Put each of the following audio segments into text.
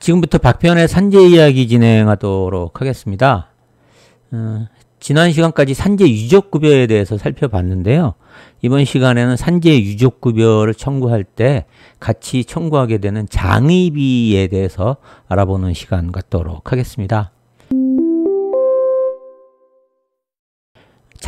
지금부터 박편의 산재 이야기 진행하도록 하겠습니다. 어, 지난 시간까지 산재 유족급여에 대해서 살펴봤는데요. 이번 시간에는 산재 유족급여를 청구할 때 같이 청구하게 되는 장의비에 대해서 알아보는 시간 갖도록 하겠습니다.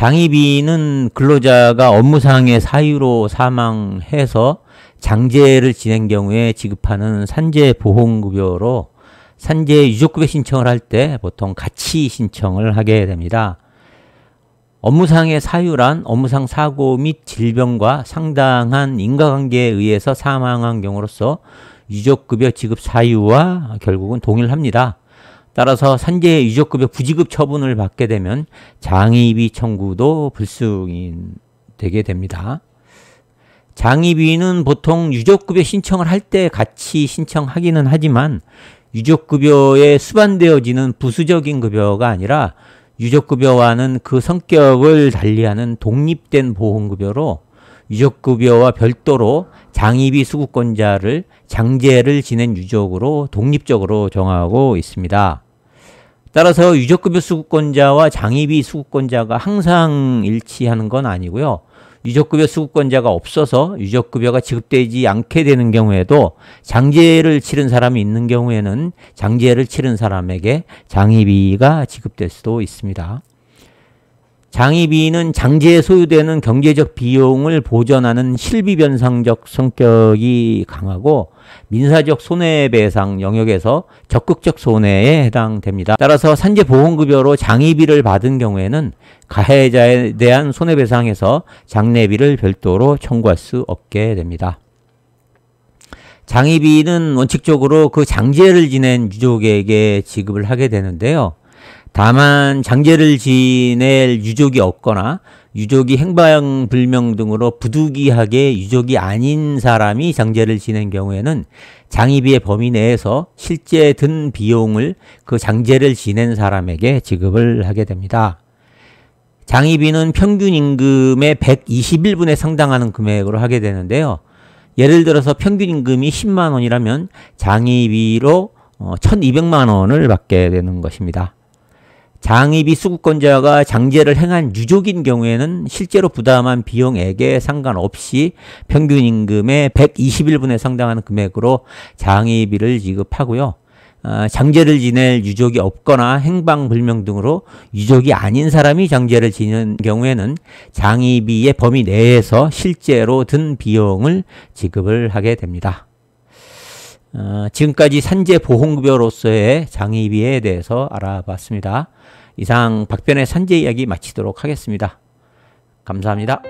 장의비는 근로자가 업무상의 사유로 사망해서 장제를 지낸 경우에 지급하는 산재보험급여로 산재 유족급여 신청을 할 때 보통 같이 신청을 하게 됩니다. 업무상의 사유란 업무상 사고 및 질병과 상당한 인과관계에 의해서 사망한 경우로서 유족급여 지급 사유와 결국은 동일합니다. 따라서 산재 유족급여 부지급 처분을 받게 되면 장의비 청구도 불승인 되게 됩니다. 장의비는 보통 유족급여 신청을 할 때 같이 신청하기는 하지만 유족급여에 수반되어지는 부수적인 급여가 아니라 유족급여와는 그 성격을 달리하는 독립된 보험급여로 유족급여와 별도로 장의비 수급권자를 장제를 지낸 유족으로 독립적으로 정하고 있습니다. 따라서 유족급여 수급권자와 장의비 수급권자가 항상 일치하는 건 아니고요. 유족급여 수급권자가 없어서 유족급여가 지급되지 않게 되는 경우에도 장제를 치른 사람이 있는 경우에는 장제를 치른 사람에게 장의비가 지급될 수도 있습니다. 장의비는 장제에 소요되는 경제적 비용을 보전하는 실비변상적 성격이 강하고 민사적 손해배상 영역에서 적극적 손해에 해당됩니다. 따라서 산재보험급여로 장의비를 받은 경우에는 가해자에 대한 손해배상에서 장례비를 별도로 청구할 수 없게 됩니다. 장의비는 원칙적으로 그 장제를 지낸 유족에게 지급을 하게 되는데요. 다만 장제를 지낼 유족이 없거나 유족이 행방불명 등으로 부득이하게 유족이 아닌 사람이 장제를 지낸 경우에는 장의비의 범위 내에서 실제 든 비용을 그 장제를 지낸 사람에게 지급을 하게 됩니다. 장의비는 평균 임금의 121분에 상당하는 금액으로 하게 되는데요. 예를 들어서 평균 임금이 10만 원이라면 장의비로 1200만 어, 원을 받게 되는 것입니다. 장이비 수급권자가 장제를 행한 유족인 경우에는 실제로 부담한 비용에게 상관없이 평균 임금의 121분에 상당하는 금액으로 장이비를 지급하고요. 아, 장제를 지낼 유족이 없거나 행방불명 등으로 유족이 아닌 사람이 장제를 지는 경우에는 장이비의 범위 내에서 실제로 든 비용을 지급을 하게 됩니다. 어, 지금까지 산재보험급여로서의 장의비에 대해서 알아봤습니다. 이상 박변의 산재 이야기 마치도록 하겠습니다. 감사합니다.